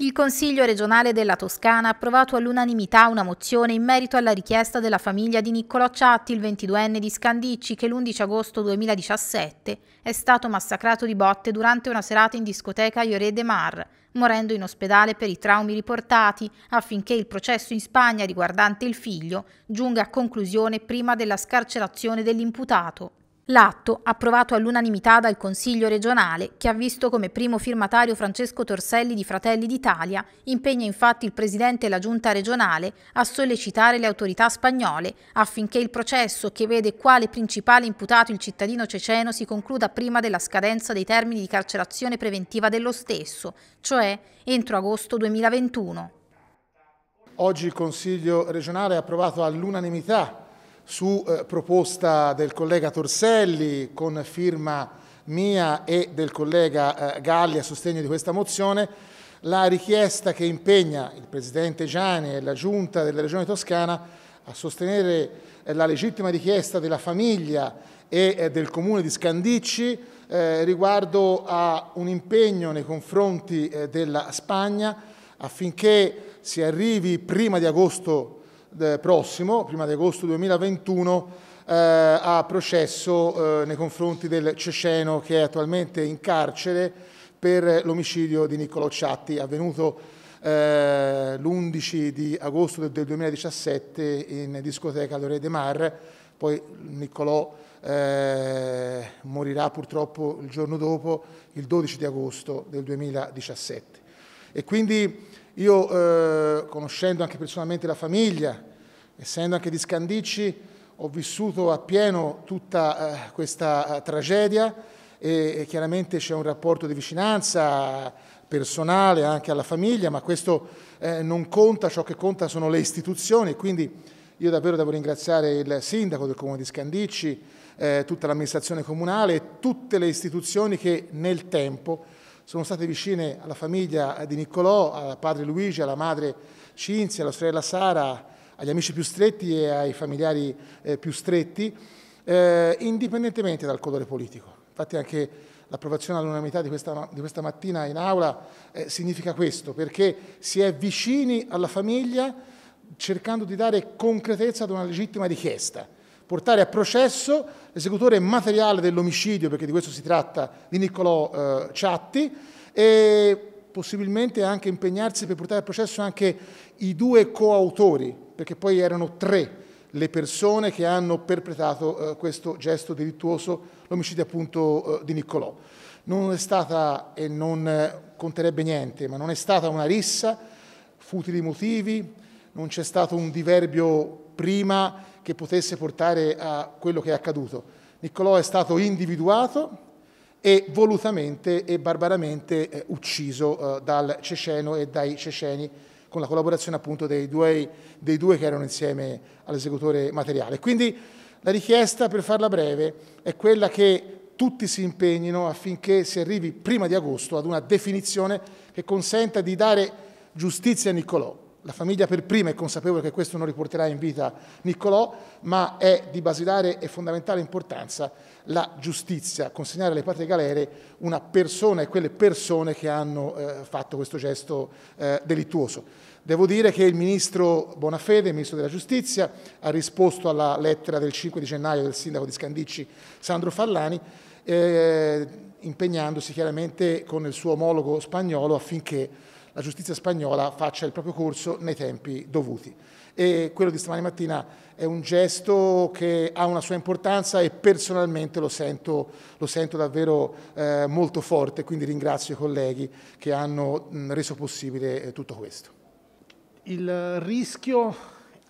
Il Consiglio regionale della Toscana ha approvato all'unanimità una mozione in merito alla richiesta della famiglia di Niccolò Ciatti, il 22enne di Scandicci, che l'11 agosto 2017 è stato massacrato di botte durante una serata in discoteca a Iore de Mar, morendo in ospedale per i traumi riportati, affinché il processo in Spagna riguardante il figlio giunga a conclusione prima della scarcerazione dell'imputato. L'atto, approvato all'unanimità dal Consiglio regionale, che ha visto come primo firmatario Francesco Torselli di Fratelli d'Italia, impegna infatti il Presidente e la Giunta regionale a sollecitare le autorità spagnole affinché il processo, che vede quale principale imputato il cittadino ceceno, si concluda prima della scadenza dei termini di carcerazione preventiva dello stesso, cioè entro agosto 2021. Oggi il Consiglio regionale ha approvato all'unanimità su eh, proposta del collega Torselli con firma mia e del collega eh, Galli a sostegno di questa mozione, la richiesta che impegna il Presidente Gianni e la Giunta della Regione Toscana a sostenere eh, la legittima richiesta della famiglia e eh, del Comune di Scandicci eh, riguardo a un impegno nei confronti eh, della Spagna affinché si arrivi prima di agosto prossimo, prima di agosto 2021, eh, a processo eh, nei confronti del ceceno che è attualmente in carcere per l'omicidio di Niccolò Ciatti avvenuto eh, l'11 di agosto del 2017 in discoteca Lore de Mar. Poi Niccolò eh, morirà purtroppo il giorno dopo, il 12 di agosto del 2017. E quindi io, eh, conoscendo anche personalmente la famiglia, essendo anche di Scandicci, ho vissuto appieno tutta eh, questa eh, tragedia e, e chiaramente c'è un rapporto di vicinanza personale anche alla famiglia, ma questo eh, non conta, ciò che conta sono le istituzioni, quindi io davvero devo ringraziare il sindaco del comune di Scandicci, eh, tutta l'amministrazione comunale e tutte le istituzioni che nel tempo sono state vicine alla famiglia di Niccolò, al padre Luigi, alla madre Cinzia, alla sorella Sara, agli amici più stretti e ai familiari eh, più stretti, eh, indipendentemente dal colore politico. Infatti anche l'approvazione all'unanimità di, di questa, mattina in aula eh, significa questo, perché si è vicini alla famiglia cercando di dare concretezza ad una legittima richiesta portare a processo l'esecutore materiale dell'omicidio, perché di questo si tratta, di Niccolò eh, Ciatti, e possibilmente anche impegnarsi per portare a processo anche i due coautori, perché poi erano tre le persone che hanno perpetrato eh, questo gesto delittuoso, l'omicidio appunto eh, di Niccolò. Non è stata, e non conterebbe niente, ma non è stata una rissa, futili motivi, non c'è stato un diverbio prima che potesse portare a quello che è accaduto. Niccolò è stato individuato e volutamente e barbaramente eh, ucciso eh, dal ceceno e dai ceceni con la collaborazione appunto dei due, dei due che erano insieme all'esecutore materiale. Quindi la richiesta, per farla breve, è quella che tutti si impegnino affinché si arrivi prima di agosto ad una definizione che consenta di dare giustizia a Niccolò, la famiglia per prima è consapevole che questo non riporterà in vita Niccolò, ma è di basilare e fondamentale importanza la giustizia, consegnare alle patrie galere una persona e quelle persone che hanno eh, fatto questo gesto eh, delittuoso. Devo dire che il ministro Bonafede, il ministro della giustizia, ha risposto alla lettera del 5 di gennaio del sindaco di Scandicci, Sandro Fallani, eh, impegnandosi chiaramente con il suo omologo spagnolo affinché la giustizia spagnola faccia il proprio corso nei tempi dovuti. E quello di stamani mattina è un gesto che ha una sua importanza e personalmente lo sento, lo sento davvero eh, molto forte, quindi ringrazio i colleghi che hanno mh, reso possibile eh, tutto questo. Il rischio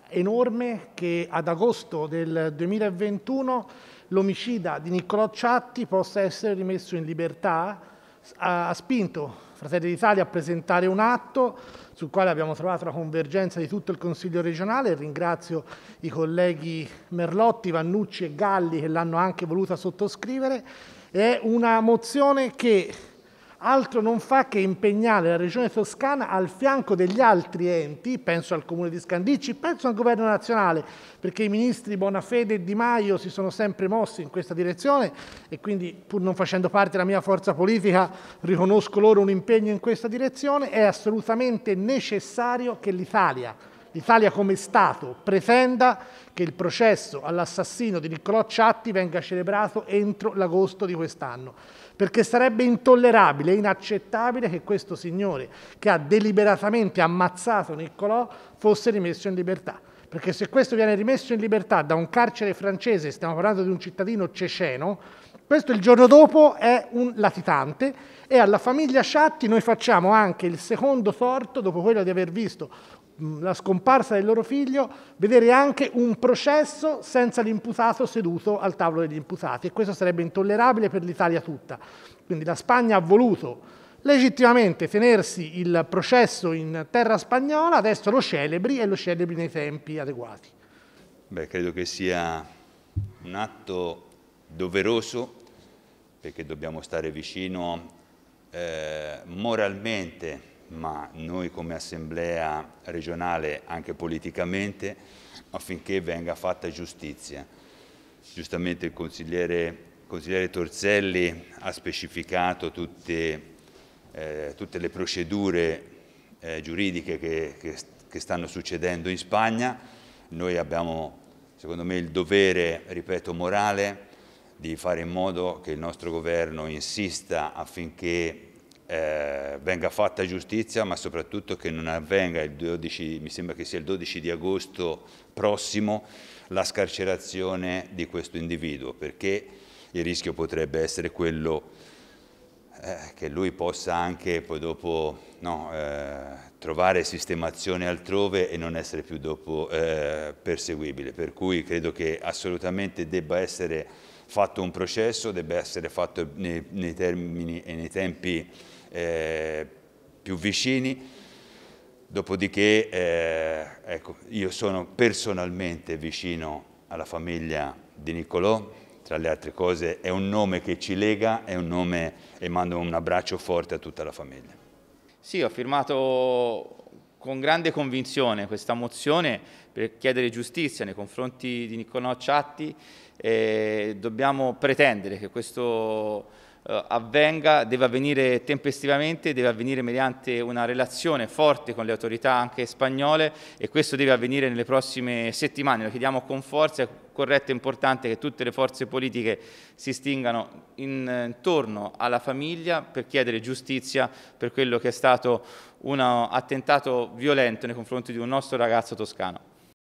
enorme che ad agosto del 2021 l'omicida di Niccolò Ciatti possa essere rimesso in libertà ha spinto Fratelli d'Italia a presentare un atto sul quale abbiamo trovato la convergenza di tutto il Consiglio regionale. Ringrazio i colleghi Merlotti, Vannucci e Galli che l'hanno anche voluta sottoscrivere. È una mozione che altro non fa che impegnare la regione toscana al fianco degli altri enti, penso al comune di Scandicci, penso al governo nazionale, perché i ministri Bonafede e Di Maio si sono sempre mossi in questa direzione e quindi pur non facendo parte della mia forza politica riconosco loro un impegno in questa direzione, è assolutamente necessario che l'Italia l'Italia come Stato pretenda che il processo all'assassino di Niccolò Ciatti venga celebrato entro l'agosto di quest'anno perché sarebbe intollerabile, inaccettabile che questo signore che ha deliberatamente ammazzato Niccolò fosse rimesso in libertà. Perché se questo viene rimesso in libertà da un carcere francese, stiamo parlando di un cittadino ceceno, questo il giorno dopo è un latitante e alla famiglia Sciatti noi facciamo anche il secondo torto dopo quello di aver visto la scomparsa del loro figlio, vedere anche un processo senza l'imputato seduto al tavolo degli imputati e questo sarebbe intollerabile per l'Italia tutta. Quindi la Spagna ha voluto legittimamente tenersi il processo in terra spagnola, adesso lo celebri e lo celebri nei tempi adeguati. Beh, credo che sia un atto doveroso perché dobbiamo stare vicino eh, moralmente ma noi come assemblea regionale anche politicamente affinché venga fatta giustizia. Giustamente il consigliere, consigliere Torzelli ha specificato tutte, eh, tutte le procedure eh, giuridiche che, che, che stanno succedendo in Spagna. Noi abbiamo, secondo me, il dovere, ripeto, morale di fare in modo che il nostro governo insista affinché eh, venga fatta giustizia, ma soprattutto che non avvenga il 12, mi sembra che sia il 12 di agosto prossimo, la scarcerazione di questo individuo, perché il rischio potrebbe essere quello eh, che lui possa anche poi dopo no, eh, trovare sistemazione altrove e non essere più dopo eh, perseguibile. Per cui credo che assolutamente debba essere fatto un processo, debba essere fatto nei, nei termini e nei tempi eh, più vicini, dopodiché eh, ecco, io sono personalmente vicino alla famiglia di Niccolò, tra le altre cose è un nome che ci lega, è un nome e mando un abbraccio forte a tutta la famiglia. Sì, ho firmato con grande convinzione questa mozione per chiedere giustizia nei confronti di Niccolò Ciatti e dobbiamo pretendere che questo eh, avvenga deve avvenire tempestivamente, deve avvenire mediante una relazione forte con le autorità anche spagnole e questo deve avvenire nelle prossime settimane. Lo chiediamo con forza, è corretto e importante che tutte le forze politiche si stingano eh, intorno alla famiglia per chiedere giustizia per quello che è stato un attentato violento nei confronti di un nostro ragazzo toscano.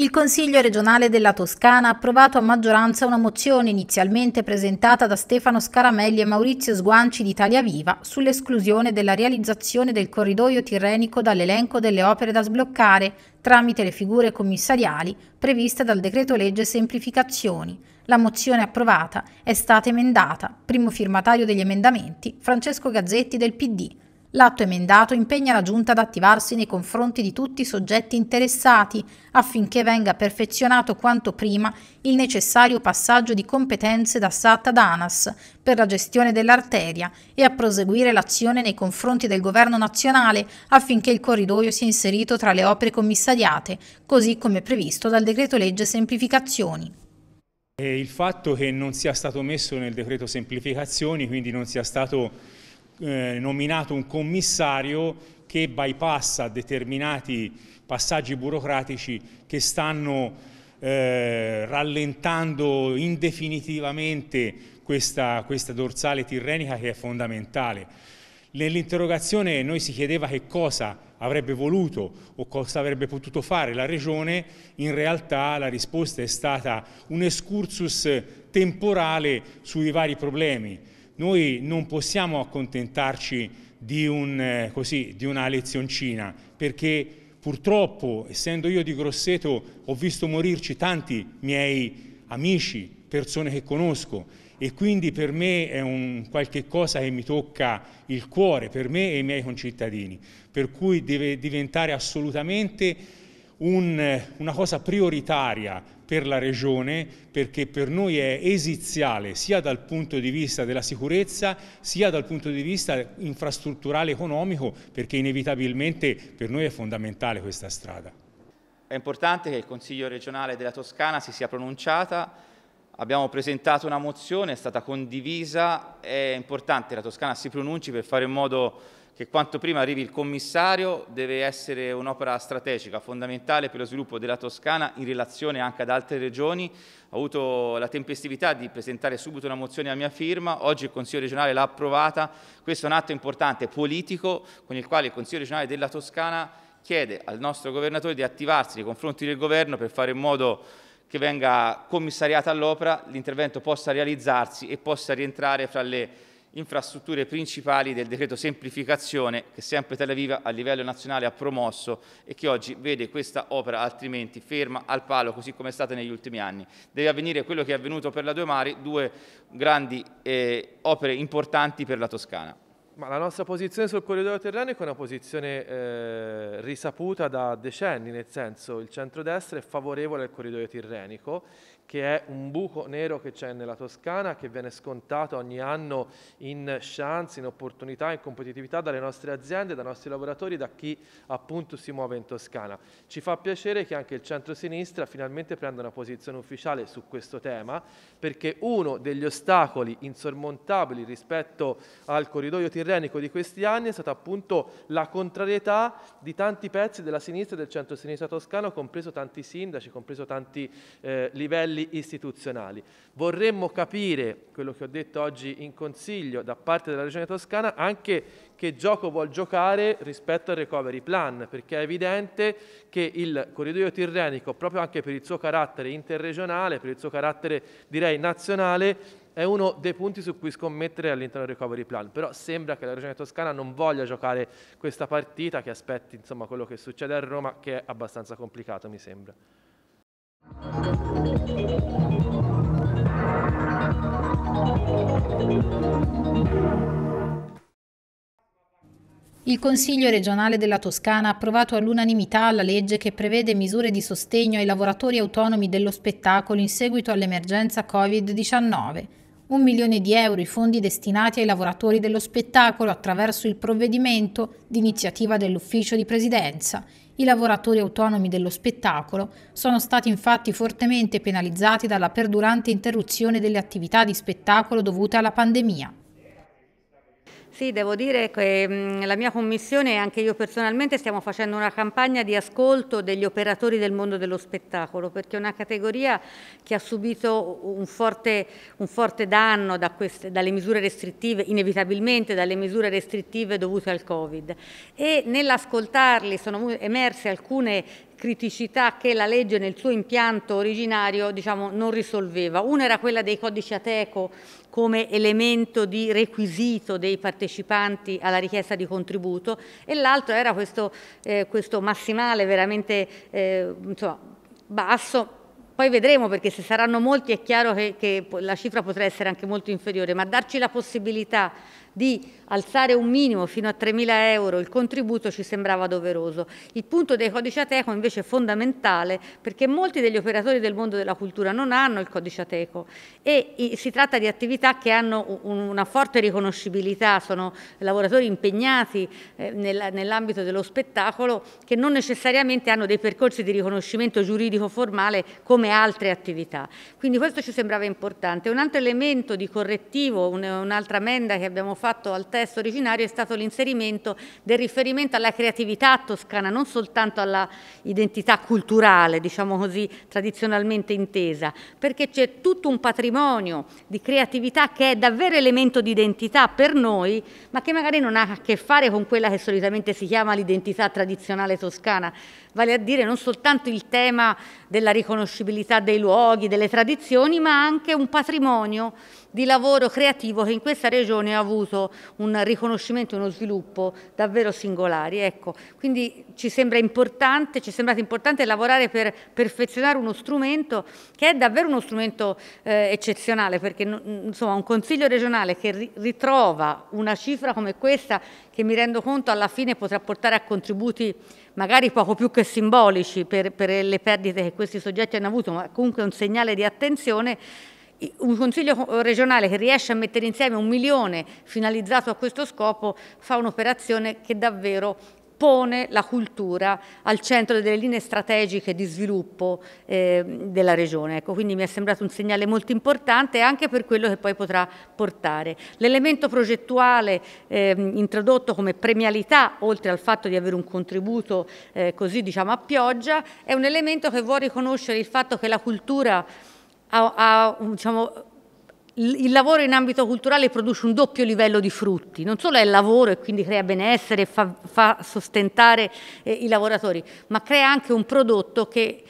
Il Consiglio regionale della Toscana ha approvato a maggioranza una mozione inizialmente presentata da Stefano Scaramelli e Maurizio Sguanci di Italia Viva sull'esclusione della realizzazione del corridoio tirrenico dall'elenco delle opere da sbloccare tramite le figure commissariali previste dal decreto legge semplificazioni. La mozione approvata è stata emendata. Primo firmatario degli emendamenti Francesco Gazzetti del PD. L'atto emendato impegna la Giunta ad attivarsi nei confronti di tutti i soggetti interessati affinché venga perfezionato quanto prima il necessario passaggio di competenze da SAT ad ANAS per la gestione dell'arteria e a proseguire l'azione nei confronti del Governo nazionale affinché il corridoio sia inserito tra le opere commissariate, così come previsto dal decreto legge semplificazioni. E il fatto che non sia stato messo nel decreto semplificazioni, quindi non sia stato eh, nominato un commissario che bypassa determinati passaggi burocratici che stanno eh, rallentando indefinitivamente questa, questa dorsale tirrenica che è fondamentale. Nell'interrogazione noi si chiedeva che cosa avrebbe voluto o cosa avrebbe potuto fare la Regione, in realtà la risposta è stata un escursus temporale sui vari problemi noi non possiamo accontentarci di, un, eh, così, di una lezioncina, perché purtroppo, essendo io di Grosseto, ho visto morirci tanti miei amici, persone che conosco e quindi per me è un qualche cosa che mi tocca il cuore, per me e i miei concittadini, per cui deve diventare assolutamente un, una cosa prioritaria per la Regione perché per noi è esiziale sia dal punto di vista della sicurezza sia dal punto di vista infrastrutturale economico perché inevitabilmente per noi è fondamentale questa strada. È importante che il Consiglio regionale della Toscana si sia pronunciata Abbiamo presentato una mozione, è stata condivisa, è importante che la Toscana si pronunci per fare in modo che quanto prima arrivi il commissario deve essere un'opera strategica, fondamentale per lo sviluppo della Toscana in relazione anche ad altre regioni. Ho avuto la tempestività di presentare subito una mozione a mia firma, oggi il Consiglio regionale l'ha approvata. Questo è un atto importante politico con il quale il Consiglio regionale della Toscana chiede al nostro governatore di attivarsi nei confronti del governo per fare in modo che venga commissariata all'opera, l'intervento possa realizzarsi e possa rientrare fra le infrastrutture principali del decreto semplificazione che sempre Tel Aviv a livello nazionale ha promosso e che oggi vede questa opera altrimenti ferma al palo così come è stata negli ultimi anni. Deve avvenire quello che è avvenuto per la Due Mari, due grandi eh, opere importanti per la Toscana. Ma la nostra posizione sul corridoio terreno è una posizione eh, risaputa da decenni, nel senso il centrodestra è favorevole al corridoio tirrenico che è un buco nero che c'è nella Toscana, che viene scontato ogni anno in chance, in opportunità, in competitività dalle nostre aziende, dai nostri lavoratori, da chi appunto si muove in Toscana. Ci fa piacere che anche il centro-sinistra finalmente prenda una posizione ufficiale su questo tema, perché uno degli ostacoli insormontabili rispetto al corridoio tirrenico di questi anni è stata appunto la contrarietà di tanti pezzi della sinistra e del centro-sinistra toscano, compreso tanti sindaci, compreso tanti eh, livelli livelli istituzionali. Vorremmo capire, quello che ho detto oggi in consiglio da parte della Regione Toscana, anche che gioco vuol giocare rispetto al recovery plan, perché è evidente che il corridoio tirrenico, proprio anche per il suo carattere interregionale, per il suo carattere direi nazionale, è uno dei punti su cui scommettere all'interno del recovery plan, però sembra che la Regione Toscana non voglia giocare questa partita, che aspetti insomma, quello che succede a Roma, che è abbastanza complicato mi sembra. Il Consiglio regionale della Toscana ha approvato all'unanimità la legge che prevede misure di sostegno ai lavoratori autonomi dello spettacolo in seguito all'emergenza Covid-19. Un milione di euro i fondi destinati ai lavoratori dello spettacolo attraverso il provvedimento d'iniziativa dell'Ufficio di Presidenza. I lavoratori autonomi dello spettacolo sono stati infatti fortemente penalizzati dalla perdurante interruzione delle attività di spettacolo dovute alla pandemia. Sì, devo dire che la mia commissione e anche io personalmente stiamo facendo una campagna di ascolto degli operatori del mondo dello spettacolo, perché è una categoria che ha subito un forte, un forte danno da queste, dalle misure restrittive, inevitabilmente dalle misure restrittive dovute al Covid. E nell'ascoltarli sono emerse alcune criticità che la legge nel suo impianto originario diciamo, non risolveva. Una era quella dei codici ateco come elemento di requisito dei partecipanti alla richiesta di contributo e l'altro era questo, eh, questo, massimale veramente eh, insomma, basso poi vedremo perché se saranno molti è chiaro che, che, la cifra potrà essere anche molto inferiore, ma darci la possibilità di alzare un minimo fino a 3.000 euro il contributo ci sembrava doveroso. Il punto dei codici ateco invece è fondamentale perché molti degli operatori del mondo della cultura non hanno il codice ateco e si tratta di attività che hanno una forte riconoscibilità, sono lavoratori impegnati eh, nell'ambito dello spettacolo che non necessariamente hanno dei percorsi di riconoscimento giuridico formale come altre attività. Quindi questo ci sembrava importante. Un altro elemento di correttivo, un'altra menda che abbiamo fatto al testo originario è stato l'inserimento del riferimento alla creatività toscana, non soltanto alla identità culturale, diciamo così, tradizionalmente intesa, perché c'è tutto un patrimonio di creatività che è davvero elemento di identità per noi, ma che magari non ha a che fare con quella che solitamente si chiama l'identità tradizionale toscana, vale a dire non soltanto il tema della riconoscibilità dei luoghi, delle tradizioni, ma anche un patrimonio di lavoro creativo che in questa regione ha avuto un riconoscimento e uno sviluppo davvero singolari. Ecco, quindi ci sembra importante, ci è sembrato importante lavorare per perfezionare uno strumento che è davvero uno strumento eh, eccezionale, perché insomma un consiglio regionale che ritrova una cifra come questa che mi rendo conto alla fine potrà portare a contributi magari poco più che simbolici per, per le perdite che questi soggetti hanno avuto, ma comunque un segnale di attenzione un consiglio regionale che riesce a mettere insieme un milione finalizzato a questo scopo fa un'operazione che davvero pone la cultura al centro delle linee strategiche di sviluppo eh, della regione. Ecco, quindi mi è sembrato un segnale molto importante anche per quello che poi potrà portare. L'elemento progettuale eh, introdotto come premialità, oltre al fatto di avere un contributo eh, così diciamo a pioggia, è un elemento che vuole riconoscere il fatto che la cultura ha, ha diciamo, il lavoro in ambito culturale produce un doppio livello di frutti, non solo è il lavoro e quindi crea benessere e fa, fa, sostentare eh, i lavoratori, ma crea anche un prodotto che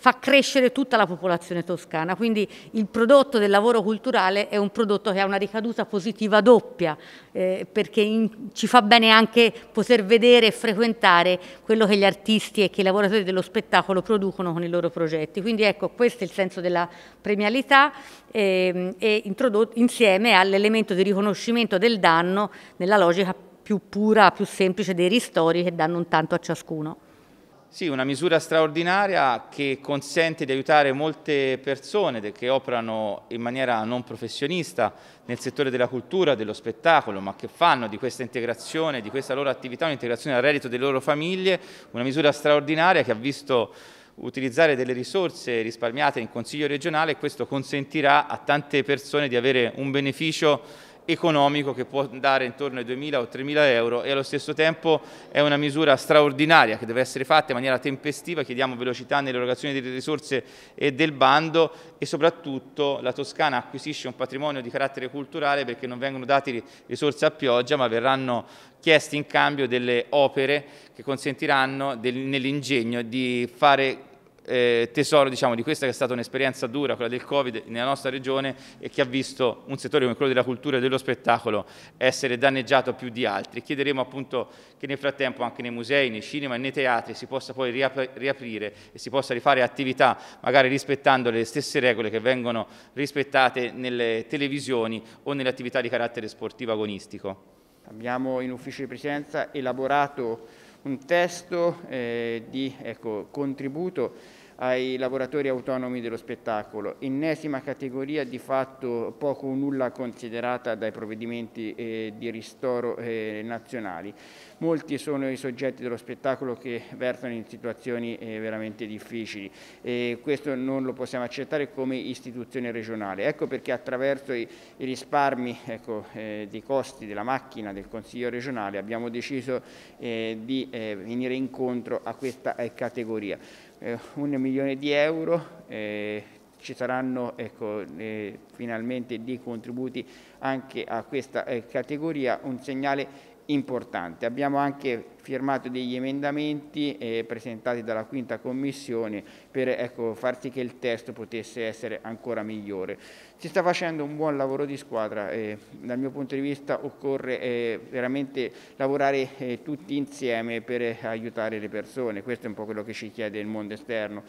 fa crescere tutta la popolazione toscana, quindi il prodotto del lavoro culturale è un prodotto che ha una ricaduta positiva doppia, eh, perché in, ci fa bene anche poter vedere e frequentare quello che gli artisti e che i lavoratori dello spettacolo producono con i loro progetti. Quindi ecco, questo è il senso della premialità eh, e insieme all'elemento di riconoscimento del danno nella logica più pura, più semplice dei ristori che danno un tanto a ciascuno. Sì, una misura straordinaria che consente di aiutare molte persone che operano in maniera non professionista nel settore della cultura, dello spettacolo, ma che fanno di questa integrazione, di questa loro attività, un'integrazione al reddito delle loro famiglie, una misura straordinaria che ha visto utilizzare delle risorse risparmiate in Consiglio regionale e questo consentirà a tante persone di avere un beneficio economico che può andare intorno ai 2.000 o 3.000 euro e allo stesso tempo è una misura straordinaria che deve essere fatta in maniera tempestiva, chiediamo velocità nell'erogazione delle risorse e del bando e soprattutto la Toscana acquisisce un patrimonio di carattere culturale perché non vengono dati risorse a pioggia ma verranno chieste in cambio delle opere che consentiranno nell'ingegno di fare eh, tesoro diciamo, di questa che è stata un'esperienza dura, quella del Covid nella nostra regione e che ha visto un settore come quello della cultura e dello spettacolo essere danneggiato più di altri. Chiederemo appunto che nel frattempo anche nei musei, nei cinema e nei teatri si possa poi riap riaprire e si possa rifare attività magari rispettando le stesse regole che vengono rispettate nelle televisioni o nelle attività di carattere sportivo agonistico. Abbiamo in ufficio di presidenza elaborato un testo eh, di ecco, contributo ai lavoratori autonomi dello spettacolo, ennesima categoria di fatto poco o nulla considerata dai provvedimenti eh, di ristoro eh, nazionali. Molti sono i soggetti dello spettacolo che versano in situazioni eh, veramente difficili e questo non lo possiamo accettare come istituzione regionale. Ecco perché attraverso i, i risparmi ecco, eh, dei costi della macchina del Consiglio regionale abbiamo deciso eh, di eh, venire incontro a questa categoria eh, un milione di euro, eh, ci saranno ecco, eh, finalmente dei contributi anche a questa eh, categoria, un segnale importante. Abbiamo anche firmato degli emendamenti eh, presentati dalla quinta commissione per ecco, far sì che il testo potesse essere ancora migliore. Si sta facendo un buon lavoro di squadra, eh, dal mio punto di vista occorre eh, veramente lavorare eh, tutti insieme per aiutare le persone, questo è un po' quello che ci chiede il mondo esterno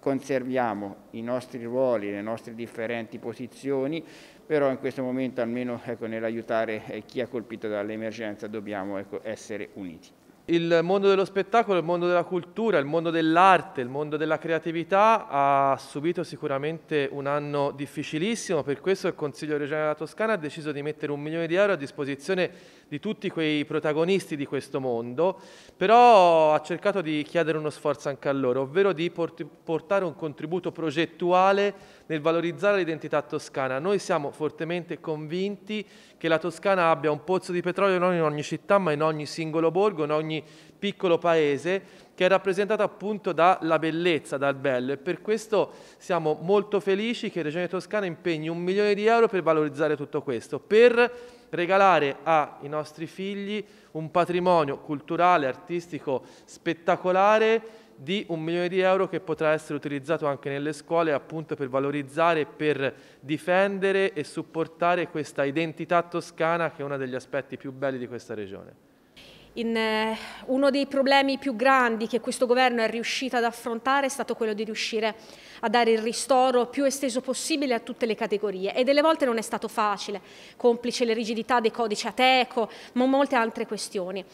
conserviamo i nostri ruoli, le nostre differenti posizioni, però in questo momento almeno ecco, nell'aiutare eh, chi è colpito dall'emergenza dobbiamo ecco, essere uniti. Il mondo dello spettacolo, il mondo della cultura, il mondo dell'arte, il mondo della creatività ha subito sicuramente un anno difficilissimo, per questo il Consiglio regionale della Toscana ha deciso di mettere un milione di euro a disposizione di tutti quei protagonisti di questo mondo, però ha cercato di chiedere uno sforzo anche a loro, ovvero di portare un contributo progettuale nel valorizzare l'identità toscana. Noi siamo fortemente convinti che la Toscana abbia un pozzo di petrolio non in ogni città, ma in ogni singolo borgo, in ogni piccolo paese che è rappresentato appunto dalla bellezza, dal bello e per questo siamo molto felici che Regione Toscana impegni un milione di euro per valorizzare tutto questo, per regalare ai nostri figli un patrimonio culturale, artistico spettacolare di un milione di euro che potrà essere utilizzato anche nelle scuole appunto per valorizzare, per difendere e supportare questa identità toscana che è uno degli aspetti più belli di questa regione. In, eh, uno dei problemi più grandi che questo governo è riuscito ad affrontare è stato quello di riuscire a a dare il ristoro più esteso possibile a tutte le categorie e delle volte non è stato facile, complice le rigidità dei codici ateco, ma molte altre questioni.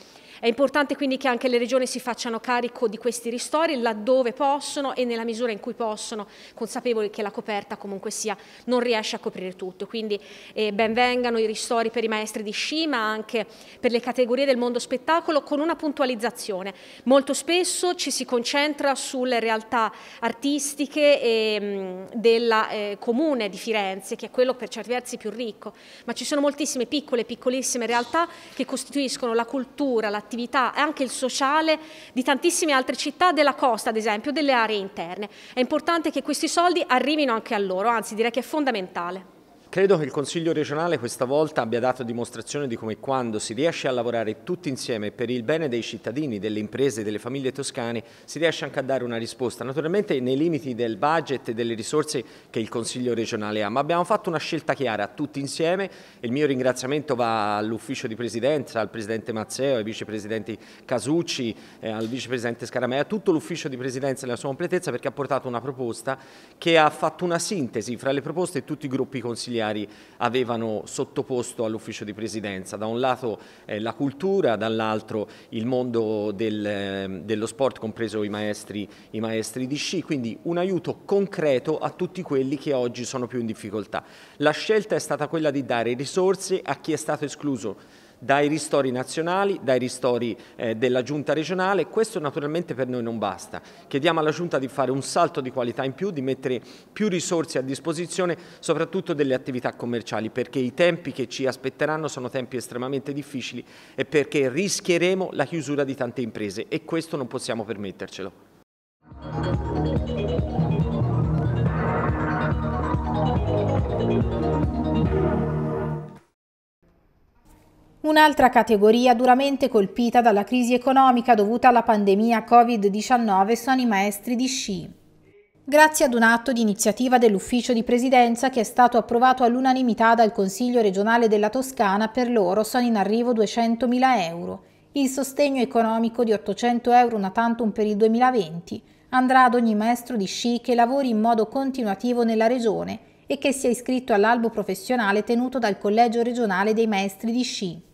È importante quindi che anche le regioni si facciano carico di questi ristori laddove possono e nella misura in cui possono, consapevoli che la coperta comunque sia non riesce a coprire tutto. Quindi eh, benvengano i ristori per i maestri di sci, ma anche per le categorie del mondo spettacolo con una puntualizzazione. Molto spesso ci si concentra sulle realtà artistiche ambiente ehm, mm, del eh, comune di Firenze, che è quello per certi versi più ricco, ma ci sono moltissime piccole, piccolissime realtà che costituiscono la cultura, l'attività e anche il sociale di tantissime altre città della costa, ad esempio, delle aree interne. È importante che questi soldi arrivino anche a loro, anzi direi che è fondamentale. Credo che il Consiglio regionale questa volta abbia dato dimostrazione di come quando si riesce a lavorare tutti insieme per il bene dei cittadini, delle imprese, e delle famiglie toscane, si riesce anche a dare una risposta, naturalmente nei limiti del budget e delle risorse che il Consiglio regionale ha, ma abbiamo fatto una scelta chiara tutti insieme il mio ringraziamento va all'ufficio di presidenza, al Presidente Mazzeo, ai vicepresidenti Casucci, eh, al vicepresidente Scaramea, a tutto l'ufficio di presidenza nella sua completezza perché ha portato una proposta che ha fatto una sintesi fra le proposte di tutti i gruppi consigliari giudiziari avevano sottoposto all'ufficio di presidenza. Da un lato eh, la cultura, dall'altro il mondo del, eh, dello sport, compreso i maestri, i maestri, di sci, quindi un aiuto concreto a tutti quelli che oggi sono più in difficoltà. La scelta è stata quella di dare risorse a chi è stato escluso dai ristori nazionali, dai ristori eh, della giunta regionale, questo naturalmente per noi non basta. Chiediamo alla giunta di fare un salto di qualità in più, di mettere più risorse a disposizione, soprattutto delle attività commerciali, perché i tempi che ci aspetteranno sono tempi estremamente difficili e perché rischieremo la chiusura di tante imprese e questo non possiamo permettercelo. Thank you. Un'altra categoria duramente colpita dalla crisi economica dovuta alla pandemia Covid-19 sono i maestri di sci. Grazie ad un atto di iniziativa dell'Ufficio di Presidenza che è stato approvato all'unanimità dal Consiglio regionale della Toscana, per loro sono in arrivo 200.000 euro. Il sostegno economico di 800 euro una tantum per il 2020 andrà ad ogni maestro di sci che lavori in modo continuativo nella regione e che sia iscritto all'albo professionale tenuto dal Collegio regionale dei maestri di sci.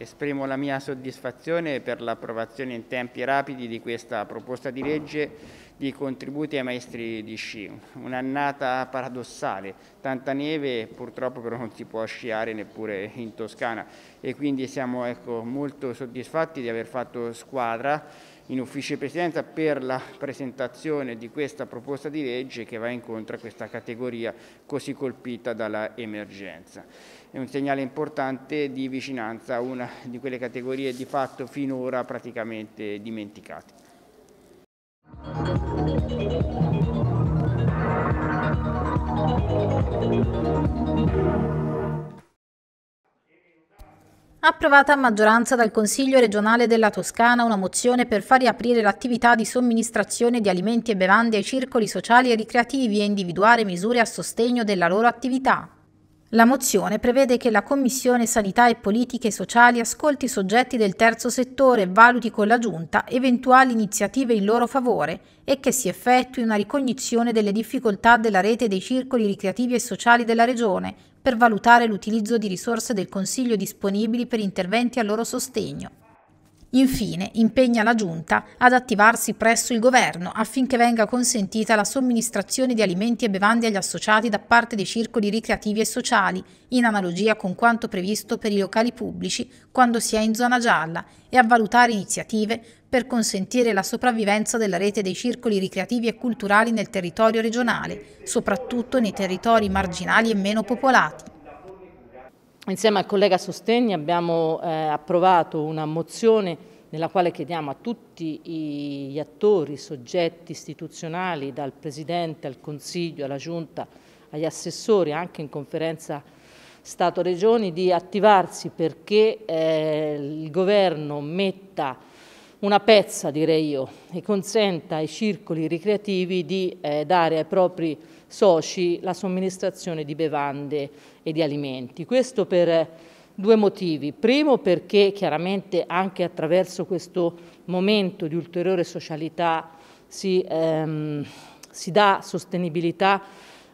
Esprimo la mia soddisfazione per l'approvazione in tempi rapidi di questa proposta di legge di contributi ai maestri di sci. Un'annata paradossale, tanta neve purtroppo però non si può sciare neppure in Toscana e quindi siamo ecco, molto soddisfatti di aver fatto squadra in ufficio di presidenza per la presentazione di questa proposta di legge che va incontro a questa categoria così colpita dalla emergenza è un segnale importante di vicinanza a una di quelle categorie di fatto finora praticamente dimenticate. Approvata a maggioranza dal Consiglio regionale della Toscana una mozione per far riaprire l'attività di somministrazione di alimenti e bevande ai circoli sociali e ricreativi e individuare misure a sostegno della loro attività. La mozione prevede che la Commissione Sanità e Politiche Sociali ascolti i soggetti del terzo settore e valuti con la Giunta eventuali iniziative in loro favore e che si effettui una ricognizione delle difficoltà della rete dei circoli ricreativi e sociali della Regione per valutare l'utilizzo di risorse del Consiglio disponibili per interventi a loro sostegno. Infine, impegna la Giunta ad attivarsi presso il Governo affinché venga consentita la somministrazione di alimenti e bevande agli associati da parte dei circoli ricreativi e sociali, in analogia con quanto previsto per i locali pubblici quando si è in zona gialla, e a valutare iniziative per consentire la sopravvivenza della rete dei circoli ricreativi e culturali nel territorio regionale, soprattutto nei territori marginali e meno popolati Insieme al collega Sostegni abbiamo eh, approvato una mozione nella quale chiediamo a tutti gli attori, soggetti istituzionali, dal Presidente al Consiglio, alla Giunta, agli assessori, anche in conferenza Stato-Regioni, di attivarsi perché eh, il Governo metta una pezza, direi io, e consenta ai circoli ricreativi di eh, dare ai propri soci la somministrazione di bevande e di alimenti. Questo per eh, due motivi. Primo perché chiaramente anche attraverso questo momento di ulteriore socialità si, ehm, si dà sostenibilità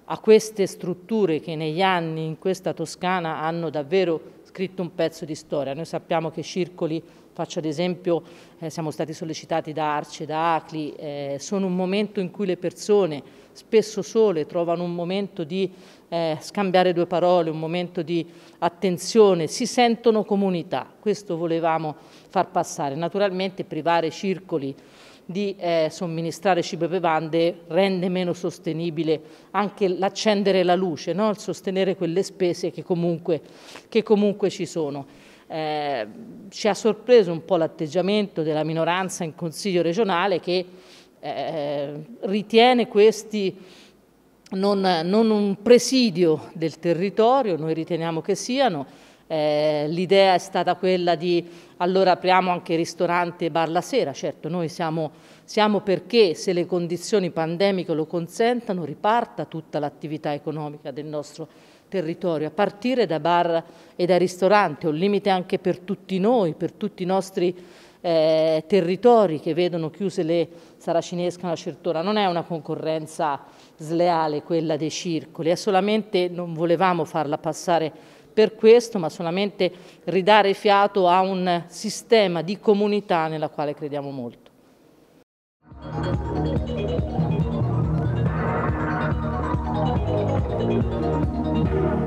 a queste strutture che negli anni in questa Toscana hanno davvero scritto un pezzo di storia. Noi sappiamo che circoli Faccio ad esempio, eh, siamo stati sollecitati da Arce, da Acli, eh, sono un momento in cui le persone, spesso sole, trovano un momento di eh, scambiare due parole, un momento di attenzione, si sentono comunità, questo volevamo far passare. Naturalmente privare circoli di eh, somministrare cibo e bevande rende meno sostenibile anche l'accendere la luce, no? il sostenere quelle spese che comunque, che comunque ci sono eh, ci ha sorpreso un po' l'atteggiamento della minoranza in Consiglio regionale che eh, eh, ritiene questi non, non, un presidio del territorio, noi riteniamo che siano. Eh, l'idea è stata quella di allora apriamo anche ristorante e bar la sera, certo noi siamo, siamo perché se le condizioni pandemiche lo consentano riparta tutta l'attività economica del nostro territorio territorio, a partire da bar e da ristoranti, un limite anche per tutti noi, per tutti i nostri eh, territori che vedono chiuse le saracinesca e la certona. Non è una concorrenza sleale quella dei circoli, è solamente, non volevamo farla passare per questo, ma solamente ridare fiato a un sistema di comunità nella quale crediamo molto. Thank you. Thank you.